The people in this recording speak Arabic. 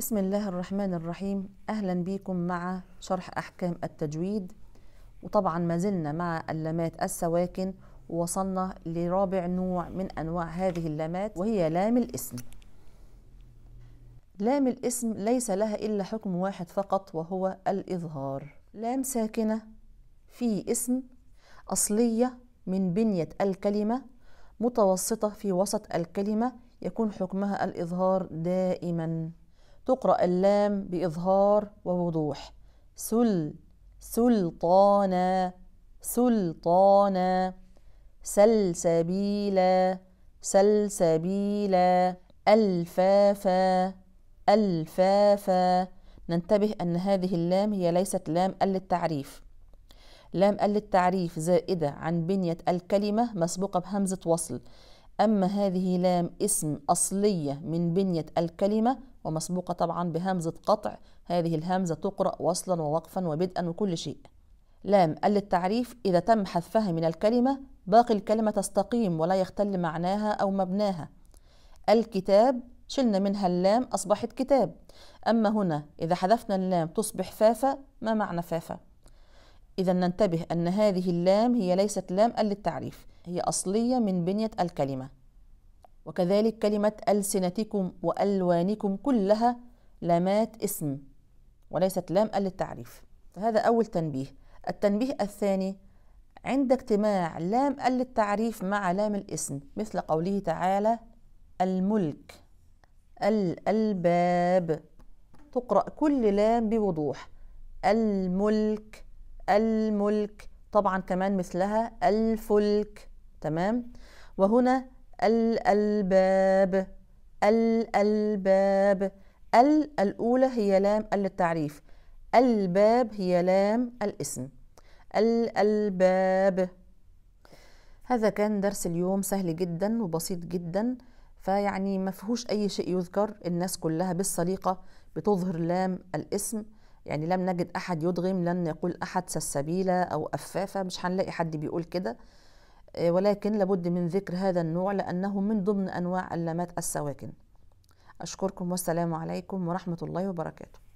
بسم الله الرحمن الرحيم أهلا بكم مع شرح أحكام التجويد وطبعا ما زلنا مع اللامات السواكن ووصلنا لرابع نوع من أنواع هذه اللامات وهي لام الاسم لام الاسم ليس لها إلا حكم واحد فقط وهو الإظهار لام ساكنة في اسم أصلية من بنية الكلمة متوسطة في وسط الكلمة يكون حكمها الإظهار دائماً تقرأ اللام بإظهار ووضوح سل سلطانا سلطانا سلسبيلا سلسبيلا ألفافا ألفافا ننتبه أن هذه اللام هي ليست لام ال التعريف لام ال التعريف زائدة عن بنية الكلمة مسبوقة بهمزة وصل أما هذه لام اسم أصلية من بنية الكلمة ومسبوقة طبعا بهمزة قطع هذه الهمزة تقرأ وصلا ووقفا وبدءا وكل شيء لام للتعريف إذا تم حذفها من الكلمة باقي الكلمة تستقيم ولا يختل معناها أو مبناها الكتاب شلنا منها اللام أصبحت كتاب أما هنا إذا حذفنا اللام تصبح فافة ما معنى فافة؟ إذا ننتبه أن هذه اللام هي ليست لام للتعريف هي أصلية من بنية الكلمة وكذلك كلمة ألسنتكم وألوانكم كلها لامات اسم وليست لام للتعريف فهذا أول تنبيه التنبيه الثاني عند اجتماع لام للتعريف مع لام الاسم مثل قوله تعالى الملك الألباب تقرأ كل لام بوضوح الملك الملك طبعا كمان مثلها الفلك تمام وهنا الألباب الألباب ال الأولى هي لام التعريف الباب هي لام الاسم الألباب هذا كان درس اليوم سهل جدا وبسيط جدا فيعني ما فيهوش أي شيء يذكر الناس كلها بالسليقة بتظهر لام الاسم يعني لم نجد أحد يدغم لن يقول أحد سلسبيلة أو أفافة مش هنلاقي حد بيقول كده آه، ولكن لابد من ذكر هذا النوع لأنه من ضمن أنواع اللامات السواكن أشكركم والسلام عليكم ورحمة الله وبركاته